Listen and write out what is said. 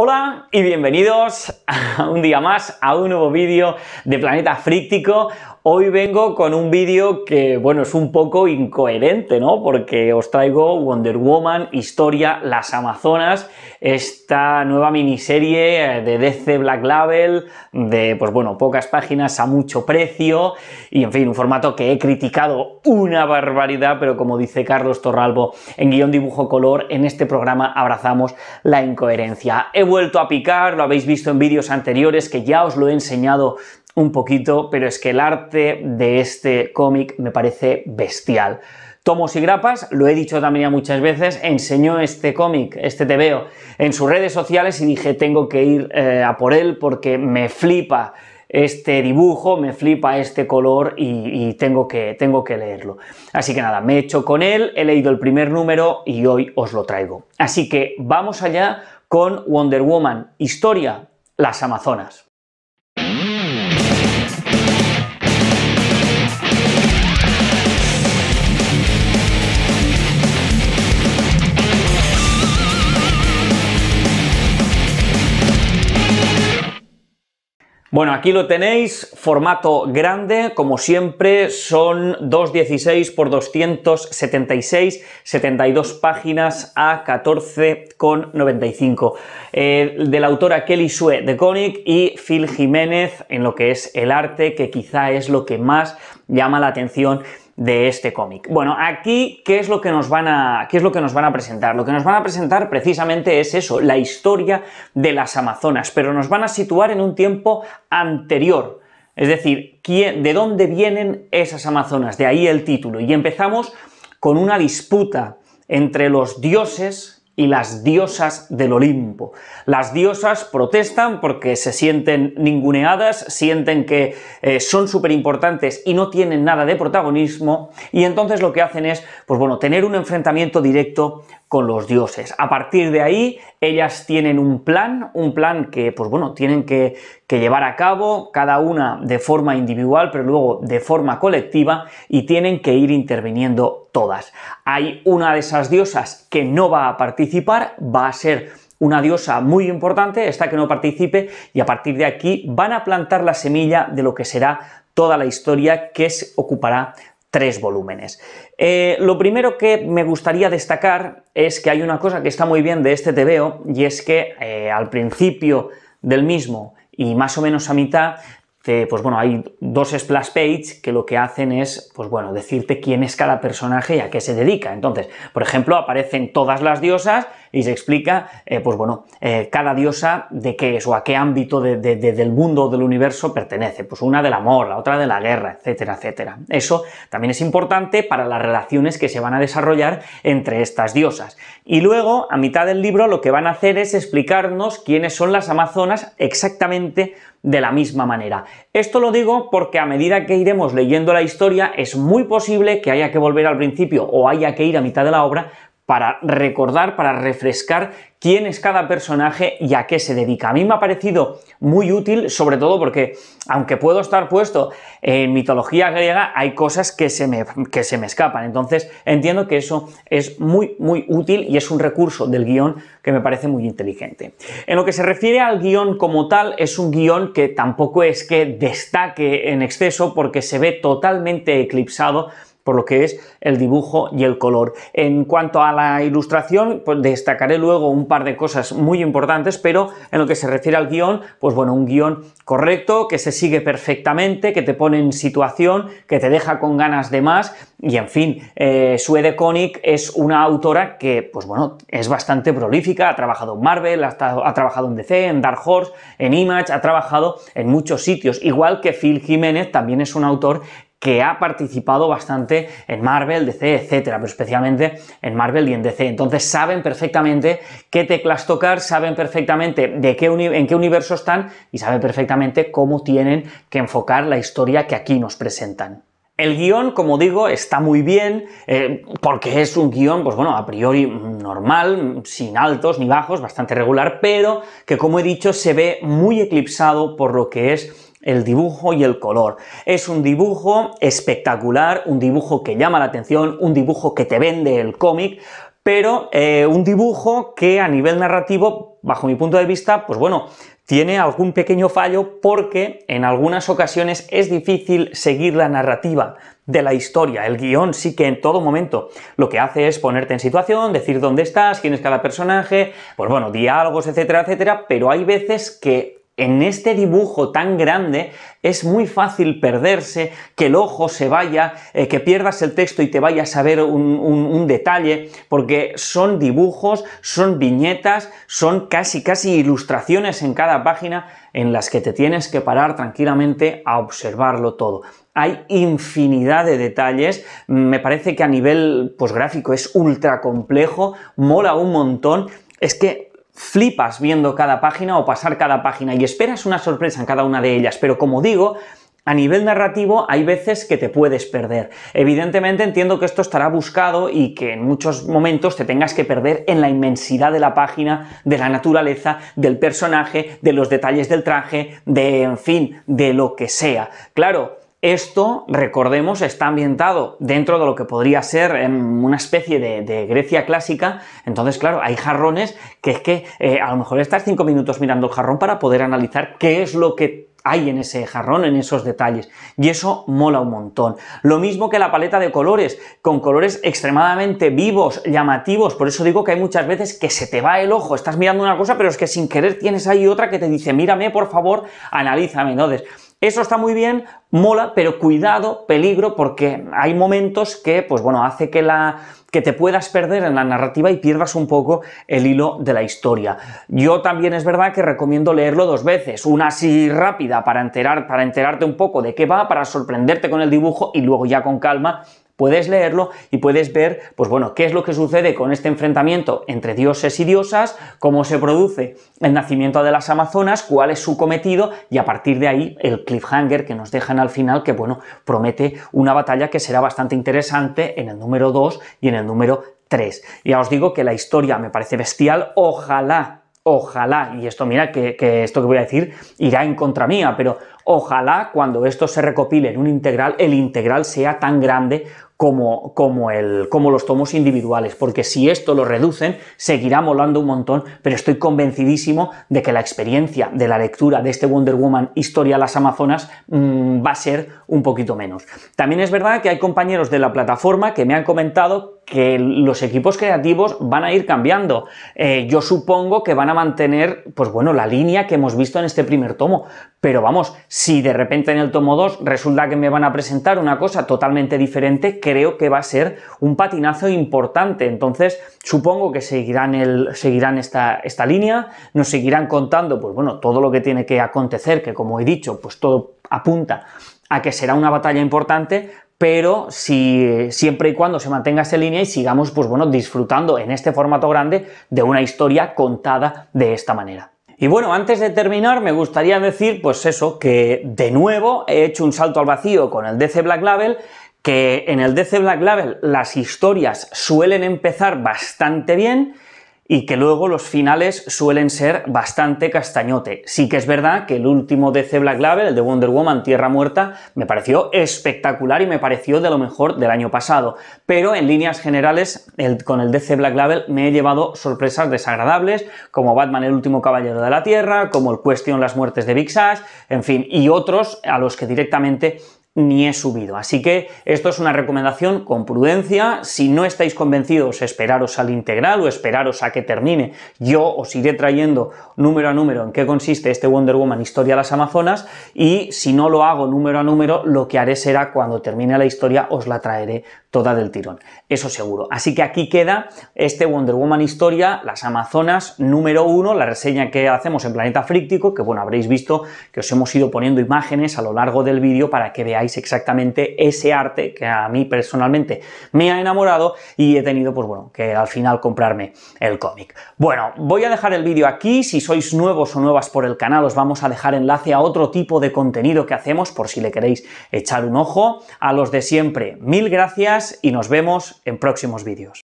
Hola y bienvenidos a un día más a un nuevo vídeo de Planeta Fríctico. Hoy vengo con un vídeo que, bueno, es un poco incoherente, ¿no? Porque os traigo Wonder Woman, Historia, Las Amazonas, esta nueva miniserie eh, de DC Black Label, de, pues bueno, pocas páginas a mucho precio, y en fin, un formato que he criticado una barbaridad, pero como dice Carlos Torralbo en guión dibujo color, en este programa abrazamos la incoherencia vuelto a picar, lo habéis visto en vídeos anteriores que ya os lo he enseñado un poquito, pero es que el arte de este cómic me parece bestial. Tomos y Grapas, lo he dicho también ya muchas veces, enseñó este cómic, este veo en sus redes sociales y dije tengo que ir eh, a por él porque me flipa este dibujo, me flipa este color y, tengo, que, tengo que leerlo. Así que nada, me he hecho con él, he leído el primer número y hoy os lo traigo. Así que vamos allá con Wonder Woman, historia, las Amazonas. Bueno, aquí lo tenéis, formato grande, como siempre, son 216 por 276, 72 páginas a 14,95. Eh, de la autora Kelly Sue de Koenig y Phil Jiménez en lo que es el arte, que quizá es lo que más llama la atención de este cómic. Bueno, aquí, ¿qué es, lo que nos van a, ¿qué es lo que nos van a presentar? Lo que nos van a presentar precisamente es eso, la historia de las Amazonas, pero nos van a situar en un tiempo anterior. Es decir, ¿quién, ¿de dónde vienen esas Amazonas? De ahí el título. Y empezamos con una disputa entre los dioses y las diosas del Olimpo. Las diosas protestan porque se sienten ninguneadas, sienten que eh, son súper importantes y no tienen nada de protagonismo, y entonces lo que hacen es, pues bueno, tener un enfrentamiento directo con los dioses. A partir de ahí, ellas tienen un plan, un plan que, pues bueno, tienen que, que llevar a cabo, cada una de forma individual, pero luego de forma colectiva, y tienen que ir interviniendo todas. Hay una de esas diosas que no va a participar, va a ser una diosa muy importante, esta que no participe, y a partir de aquí van a plantar la semilla de lo que será toda la historia que ocupará tres volúmenes. Eh, lo primero que me gustaría destacar es que hay una cosa que está muy bien de este TVO y es que eh, al principio del mismo y más o menos a mitad pues bueno, hay dos splash page que lo que hacen es, pues bueno, decirte quién es cada personaje y a qué se dedica. Entonces, por ejemplo, aparecen todas las diosas y se explica, eh, pues bueno, eh, cada diosa de qué es o a qué ámbito del mundo o del universo pertenece. Pues una del amor, la otra de la guerra, etcétera, etcétera. Eso también es importante para las relaciones que se van a desarrollar entre estas diosas. Y luego, a mitad del libro, lo que van a hacer es explicarnos quiénes son las amazonas exactamente de la misma manera. Esto lo digo porque a medida que iremos leyendo la historia es muy posible que haya que volver al principio o haya que ir a mitad de la obra para recordar, para refrescar quién es cada personaje y a qué se dedica. A mí me ha parecido muy útil, sobre todo porque, aunque puedo estar puesto en mitología griega, hay cosas que se me, que se me escapan. Entonces, entiendo que eso es muy, muy útil y es un recurso del guión que me parece muy inteligente. En lo que se refiere al guión como tal, es un guión que tampoco es que destaque en exceso porque se ve totalmente eclipsado por lo que es el dibujo y el color. En cuanto a la ilustración, pues destacaré luego un par de cosas muy importantes, pero en lo que se refiere al guión, pues bueno, un guión correcto, que se sigue perfectamente, que te pone en situación, que te deja con ganas de más, y en fin, eh, Suede Koenig es una autora que, pues bueno, es bastante prolífica, ha trabajado en Marvel, ha, ha trabajado en DC, en Dark Horse, en Image, ha trabajado en muchos sitios, igual que Phil Jiménez también es un autor que ha participado bastante en Marvel, DC, etcétera, pero especialmente en Marvel y en DC. Entonces saben perfectamente qué teclas tocar, saben perfectamente de qué en qué universo están y saben perfectamente cómo tienen que enfocar la historia que aquí nos presentan. El guión, como digo, está muy bien, eh, porque es un guión, pues bueno, a priori normal, sin altos ni bajos, bastante regular, pero que como he dicho se ve muy eclipsado por lo que es el dibujo y el color. Es un dibujo espectacular, un dibujo que llama la atención, un dibujo que te vende el cómic, pero eh, un dibujo que a nivel narrativo, bajo mi punto de vista, pues bueno, tiene algún pequeño fallo porque en algunas ocasiones es difícil seguir la narrativa de la historia. El guión sí que en todo momento lo que hace es ponerte en situación, decir dónde estás, quién es cada personaje, pues bueno, diálogos, etcétera, etcétera, pero hay veces que en este dibujo tan grande es muy fácil perderse, que el ojo se vaya, eh, que pierdas el texto y te vayas a ver un, detalle, porque son dibujos, son viñetas, son casi casi ilustraciones en cada página en las que te tienes que parar tranquilamente a observarlo todo. Hay infinidad de detalles, me parece que a nivel pues, gráfico es ultra complejo, mola un montón, es que flipas viendo cada página o pasar cada página y esperas una sorpresa en cada una de ellas, pero como digo, a nivel narrativo hay veces que te puedes perder. Evidentemente entiendo que esto estará buscado y que en muchos momentos te tengas que perder en la inmensidad de la página, de la naturaleza, del personaje, de los detalles del traje, de, en fin, de lo que sea. Claro, esto, recordemos, está ambientado dentro de lo que podría ser em, una especie de, Grecia clásica. Entonces, claro, hay jarrones que es que eh, a lo mejor estás cinco minutos mirando el jarrón para poder analizar qué es lo que hay en ese jarrón, en esos detalles. Y eso mola un montón. Lo mismo que la paleta de colores, con colores extremadamente vivos, llamativos. Por eso digo que hay muchas veces que se te va el ojo, estás mirando una cosa, pero es que sin querer tienes ahí otra que te dice, mírame, por favor, analízame. Entonces, eso está muy bien, mola, pero cuidado, peligro, porque hay momentos que, pues bueno, hace que la que te puedas perder en la narrativa y pierdas un poco el hilo de la historia. Yo también es verdad que recomiendo leerlo dos veces, una así rápida para enterar, para enterarte un poco de qué va, para sorprenderte con el dibujo y luego ya con calma puedes leerlo y puedes ver, pues bueno, qué es lo que sucede con este enfrentamiento entre dioses y diosas, cómo se produce el nacimiento de las Amazonas, cuál es su cometido y a partir de ahí el cliffhanger que nos dejan al final, que bueno, promete una batalla que será bastante interesante en el número 2 y en el número 3. Ya os digo que la historia me parece bestial, ojalá ojalá, y esto mira que, que, esto que voy a decir irá en contra mía, pero ojalá cuando esto se recopile en un integral, el integral sea tan grande como, el, los tomos individuales, porque si esto lo reducen, seguirá molando un montón, pero estoy convencidísimo de que la experiencia de la lectura de este Wonder Woman Historia a las Amazonas mm, va a ser un poquito menos. También es verdad que hay compañeros de la plataforma que me han comentado que los equipos creativos van a ir cambiando. Eh, yo supongo que van a mantener, pues bueno, la línea que hemos visto en este primer tomo. Pero vamos, si de repente en el tomo 2 resulta que me van a presentar una cosa totalmente diferente, creo que va a ser un patinazo importante. Entonces, supongo que seguirán, el, seguirán esta, esta línea, nos seguirán contando, pues bueno, todo lo que tiene que acontecer, que como he dicho, pues todo apunta a que será una batalla importante, pero si, siempre y cuando se mantenga esa línea y sigamos, pues bueno, disfrutando en este formato grande de una historia contada de esta manera. Y bueno, antes de terminar, me gustaría decir, pues eso, que de nuevo he hecho un salto al vacío con el DC Black Label, que en el DC Black Label las historias suelen empezar bastante bien y que luego los finales suelen ser bastante castañote. Sí que es verdad que el último de Black Label, el de Wonder Woman Tierra Muerta, me pareció espectacular y me pareció de lo mejor del año pasado, pero en líneas generales con el DC Black Label me he llevado sorpresas desagradables, como Batman el último caballero de la Tierra, como el Question las muertes de Big Sash, en fin, y otros a los que directamente ni he subido. Así que esto es una recomendación con prudencia. Si no estáis convencidos, esperaros al integral o esperaros a que termine. Yo os iré trayendo número a número en qué consiste este Wonder Woman Historia las Amazonas y si no lo hago número a número, lo que haré será cuando termine la historia os la traeré toda del tirón. Eso seguro. Así que aquí queda este Wonder Woman Historia, las Amazonas número uno, la reseña que hacemos en Planeta Fríctico, que bueno, habréis visto que os hemos ido poniendo imágenes a lo largo del vídeo para que veáis exactamente ese arte que a mí personalmente me ha enamorado y he tenido, pues bueno, que al final comprarme el cómic. Bueno, voy a dejar el vídeo aquí. Si sois nuevos o nuevas por el canal, os vamos a dejar enlace a otro tipo de contenido que hacemos por si le queréis echar un ojo. A los de siempre, mil gracias y nos vemos en próximos vídeos.